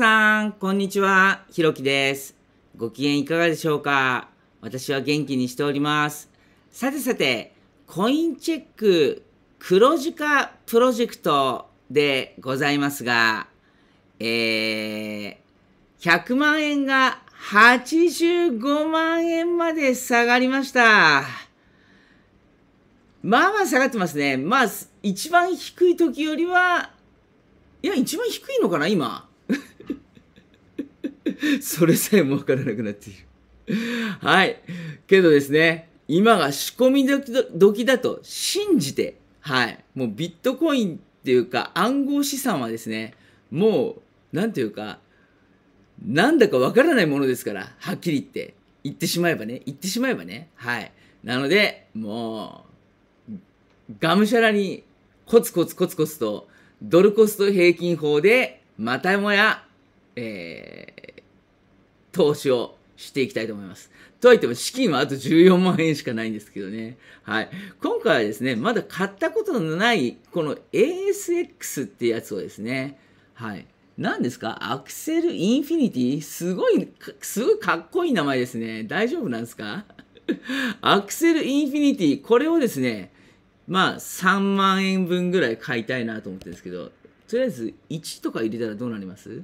さん、こんにちは。ひろきです。ご機嫌いかがでしょうか私は元気にしております。さてさて、コインチェック黒字化プロジェクトでございますが、えー、100万円が85万円まで下がりました。まあまあ下がってますね。まあ、一番低い時よりは、いや、一番低いのかな、今。それさえもわからなくなっている。はい。けどですね、今が仕込み時だと信じて、はい。もうビットコインっていうか暗号資産はですね、もう、なんていうか、なんだかわからないものですから、はっきり言って。言ってしまえばね、言ってしまえばね。はい。なので、もう、がむしゃらに、コツコツコツコツと、ドルコスト平均法で、またもや、え投資をしていきたいと思います。とはいっても資金はあと14万円しかないんですけどね。はい。今回はですね、まだ買ったことのない、この ASX ってやつをですね、はい。何ですかアクセルインフィニティすごい、すごいかっこいい名前ですね。大丈夫なんですか アクセルインフィニティ、これをですね、まあ3万円分ぐらい買いたいなと思ってるんですけど、とりあえず1とか入れたらどうなります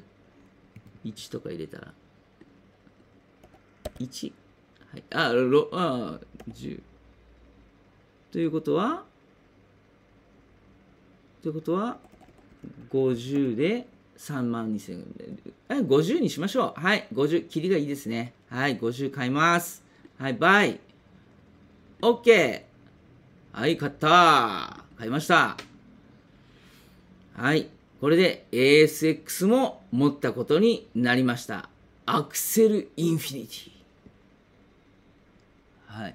?1 とか入れたら。1。はい、あ、ろ、あ、10。ということは、ということは、50で3万2000円。50にしましょう。はい、50。切りがいいですね。はい、50買います。はい、バイ。OK。はい、買った。買いました。はい。これで ASX も持ったことになりました。アクセルインフィニティ。はい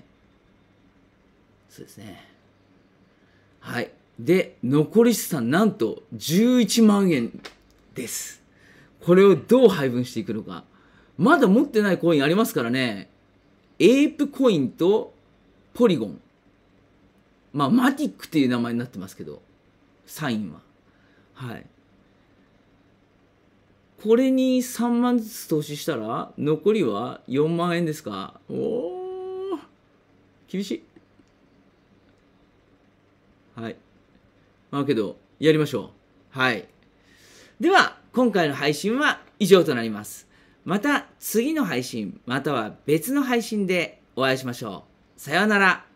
そうですねはいで残り資産なんと11万円ですこれをどう配分していくのかまだ持ってないコインありますからねエイプコインとポリゴンまあマティックっていう名前になってますけどサインははいこれに3万ずつ投資したら残りは4万円ですかおお厳しい。はい。まあけど、やりましょう。はい。では、今回の配信は以上となります。また次の配信、または別の配信でお会いしましょう。さようなら。